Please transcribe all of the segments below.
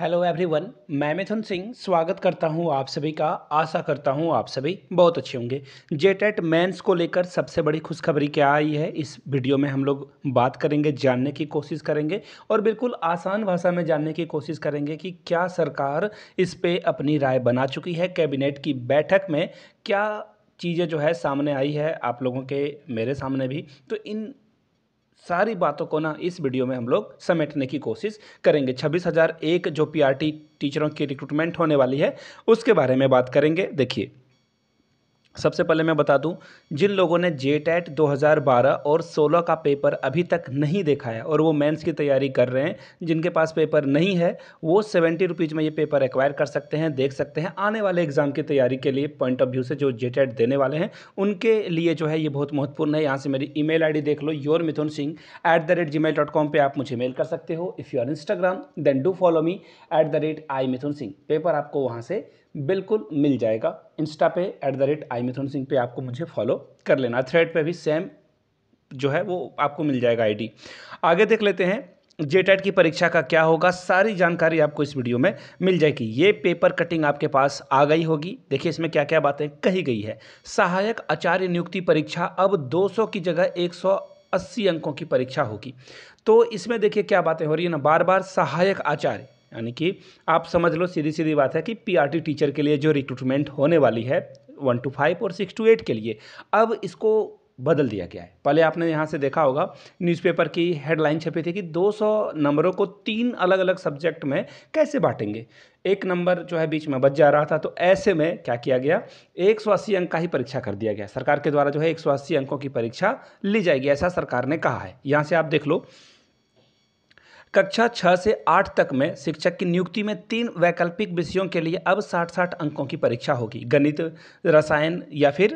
hello everyone मैं मिथुन सिंह स्वागत करता हूं आप सभी का आशा करता हूं आप सभी बहुत अच्छे होंगे जेटेट मेंस e को लेकर सबसे बड़ी खुशखबरी क्या आई है इस वीडियो में हम लोग बात करेंगे जानने की कोशिश करेंगे और बिल्कुल आसान भाषा में जानने की कोशिश करेंगे कि क्या सरकार इस पे अपनी राय बना चुकी है कैबिनेट की बैठक में क्या चीज़ें जो है सामने आई है आप लोगों के मेरे सामने भी तो इन सारी बातों को ना इस वीडियो में हम लोग समेटने की कोशिश करेंगे छब्बीस हज़ार एक जो पीआरटी टीचरों की रिक्रूटमेंट होने वाली है उसके बारे में बात करेंगे देखिए सबसे पहले मैं बता दूं जिन लोगों ने जे टैट 2012 और 16 का पेपर अभी तक नहीं देखा है और वो मेंस की तैयारी कर रहे हैं जिनके पास पेपर नहीं है वो सेवेंटी रुपीज़ में ये पेपर एक्वायर कर सकते हैं देख सकते हैं आने वाले एग्ज़ाम की तैयारी के लिए पॉइंट ऑफ व्यू से जो जे टैट देने वाले हैं उनके लिए जो है ये बहुत महत्वपूर्ण है यहाँ से मेरी ई मेल देख लो your Mithun Singh at the rate Gmail dot com पर आप मुझे मेल कर सकते हो if you are Instagram then do follow me at the rate I Mithun Singh पेपर आपको वहाँ से बिल्कुल मिल जाएगा इंस्टा पे at the rate I Mithun Singh पे आपको मुझे फॉलो कर लेना थ्रेड पे भी सेम जो है वो आपको मिल जाएगा आईडी आगे देख लेते हैं जे की परीक्षा का क्या होगा सारी जानकारी आपको इस वीडियो में मिल जाएगी ये पेपर कटिंग आपके पास आ गई होगी देखिए इसमें क्या क्या बातें कही गई है सहायक आचार्य नियुक्ति परीक्षा अब 200 की जगह 180 अंकों की परीक्षा होगी तो इसमें देखिए क्या बातें हो रही है ना बार बार सहायक आचार्य यानी कि आप समझ लो सीधी सीधी बात है कि पीआरटी टीचर के लिए जो रिक्रूटमेंट होने वाली है वन टू फाइव और सिक्स टू एट के लिए अब इसको बदल दिया गया है पहले आपने यहाँ से देखा होगा न्यूज़पेपर की हेडलाइन छपी थी कि 200 नंबरों को तीन अलग अलग सब्जेक्ट में कैसे बांटेंगे एक नंबर जो है बीच में बच जा रहा था तो ऐसे में क्या किया गया एक सौ अस्सी अंक का ही परीक्षा कर दिया गया सरकार के द्वारा जो है एक सौ अस्सी अंकों की परीक्षा ली जाएगी ऐसा सरकार ने कहा है यहाँ से आप देख लो कक्षा छः से आठ तक में शिक्षक की नियुक्ति में तीन वैकल्पिक विषयों के लिए अब साठ साठ अंकों की परीक्षा होगी गणित रसायन या फिर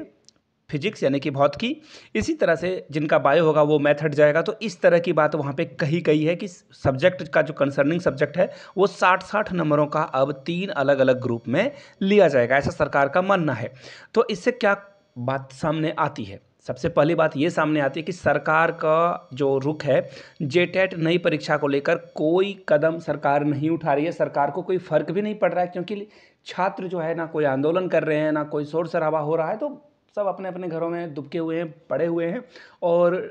फिजिक्स यानी कि भौतिकी इसी तरह से जिनका बायो होगा वो मैथड जाएगा तो इस तरह की बात वहाँ पे कही गई है कि सब्जेक्ट का जो कंसर्निंग सब्जेक्ट है वो साठ साठ नंबरों का अब तीन अलग अलग ग्रुप में लिया जाएगा ऐसा सरकार का मानना है तो इससे क्या बात सामने आती है सबसे पहली बात ये सामने आती है कि सरकार का जो रुख है जेटेट नई परीक्षा को लेकर कोई कदम सरकार नहीं उठा रही है सरकार को कोई फ़र्क भी नहीं पड़ रहा है क्योंकि छात्र जो है ना कोई आंदोलन कर रहे हैं ना कोई शोर शराबा हो रहा है तो सब अपने अपने घरों में दुबके हुए हैं पड़े हुए हैं और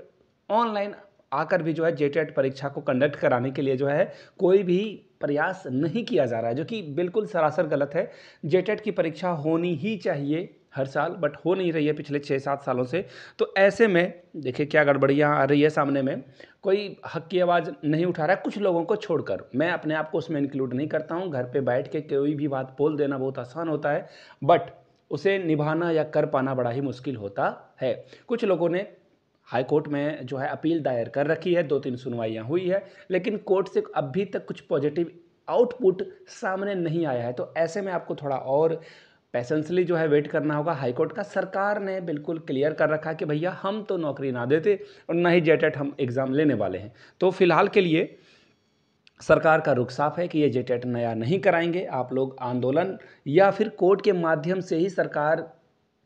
ऑनलाइन आकर भी जो है जेटेट परीक्षा को कंडक्ट कराने के लिए जो है कोई भी प्रयास नहीं किया जा रहा है जो कि बिल्कुल सरासर गलत है जेटेट की परीक्षा होनी ही चाहिए हर साल बट हो नहीं रही है पिछले छः सात सालों से तो ऐसे में देखिए क्या गड़बड़ियाँ आ रही है सामने में कोई हक की आवाज़ नहीं उठा रहा है कुछ लोगों को छोड़कर मैं अपने आप को उसमें इंक्लूड नहीं करता हूँ घर पे बैठ के कोई भी बात बोल देना बहुत आसान होता है बट उसे निभाना या कर पाना बड़ा ही मुश्किल होता है कुछ लोगों ने हाई कोर्ट में जो है अपील दायर कर रखी है दो तीन सुनवाइयाँ हुई है लेकिन कोर्ट से अभी तक कुछ पॉजिटिव आउटपुट सामने नहीं आया है तो ऐसे में आपको थोड़ा और पैसेंसली जो है वेट करना होगा हाईकोर्ट का सरकार ने बिल्कुल क्लियर कर रखा कि भैया हम तो नौकरी ना देते और ना ही जेटेट हम एग्ज़ाम लेने वाले हैं तो फिलहाल के लिए सरकार का रुख साफ है कि ये जेटेट नया नहीं कराएंगे आप लोग आंदोलन या फिर कोर्ट के माध्यम से ही सरकार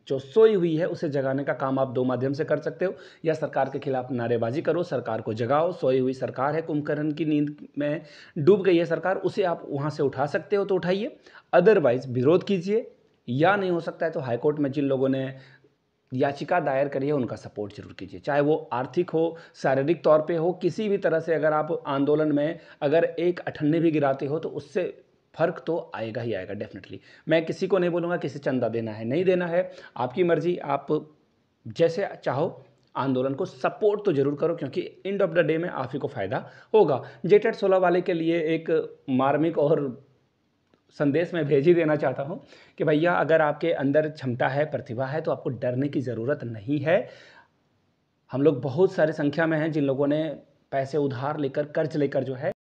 जो सोई हुई है उसे जगाने का काम आप दो माध्यम से कर सकते हो या सरकार के खिलाफ नारेबाजी करो सरकार को जगाओ सोई हुई सरकार है कुंभकर्ण की नींद में डूब गई है सरकार उसे आप वहाँ से उठा सकते हो तो उठाइए अदरवाइज विरोध कीजिए या नहीं हो सकता है तो हाईकोर्ट में जिन लोगों ने याचिका दायर करी है उनका सपोर्ट जरूर कीजिए चाहे वो आर्थिक हो शारीरिक तौर पे हो किसी भी तरह से अगर आप आंदोलन में अगर एक अठन्ने भी गिराते हो तो उससे फर्क तो आएगा ही आएगा डेफिनेटली मैं किसी को नहीं बोलूँगा किसी चंदा देना है नहीं देना है आपकी मर्जी आप जैसे चाहो आंदोलन को सपोर्ट तो जरूर करो क्योंकि एंड ऑफ द डे में आप ही को फ़ायदा होगा जेटेड सोलह वाले के लिए एक मार्मिक और संदेश मैं भेज ही देना चाहता हूँ कि भैया अगर आपके अंदर क्षमता है प्रतिभा है तो आपको डरने की ज़रूरत नहीं है हम लोग बहुत सारे संख्या में हैं जिन लोगों ने पैसे उधार लेकर कर्ज लेकर जो है